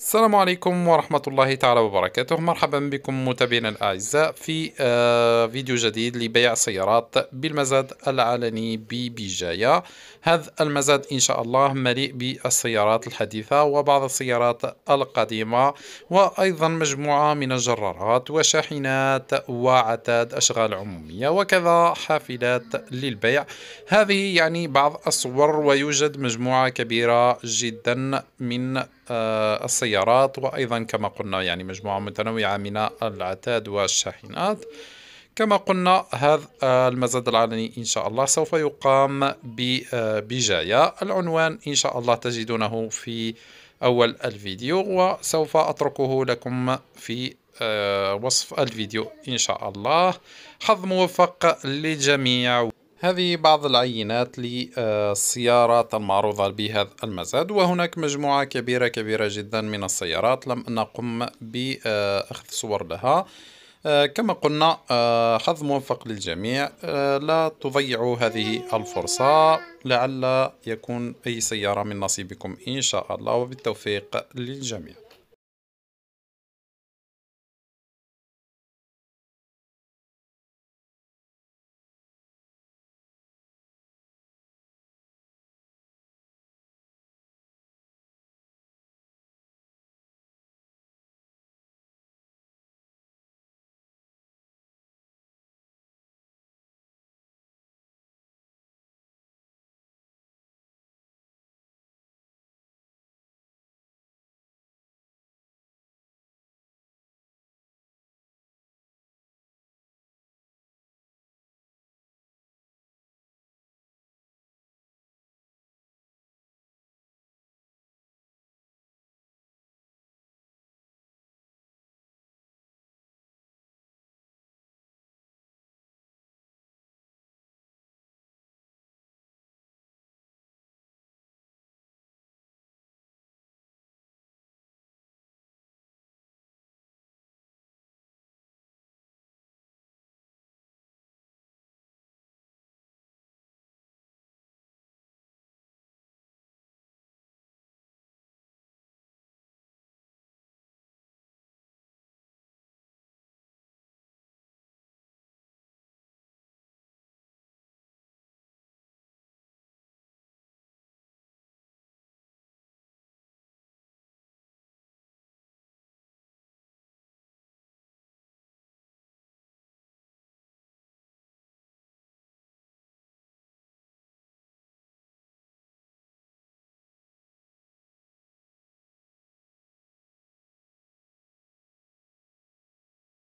السلام عليكم ورحمة الله تعالى وبركاته مرحبا بكم متابعينا الأعزاء في آه، فيديو جديد لبيع سيارات بالمزاد العلني ببجاية هذا المزاد إن شاء الله مليء بالسيارات الحديثة وبعض السيارات القديمة وأيضا مجموعة من الجرارات وشاحنات وعتاد أشغال عمومية وكذا حافلات للبيع هذه يعني بعض الصور ويوجد مجموعة كبيرة جدا من آه، السيارات السيارات وأيضا كما قلنا يعني مجموعة متنوعة من العتاد والشاحنات كما قلنا هذا المزاد العلني إن شاء الله سوف يقام بجاية العنوان إن شاء الله تجدونه في أول الفيديو وسوف أتركه لكم في آه، وصف الفيديو إن شاء الله حظ موفق للجميع هذه بعض العينات للسيارات المعروضة بهذا المزاد وهناك مجموعة كبيرة كبيرة جدا من السيارات لم نقم بأخذ صور لها كما قلنا حظ موفق للجميع لا تضيعوا هذه الفرصة لعل يكون أي سيارة من نصيبكم إن شاء الله وبالتوفيق للجميع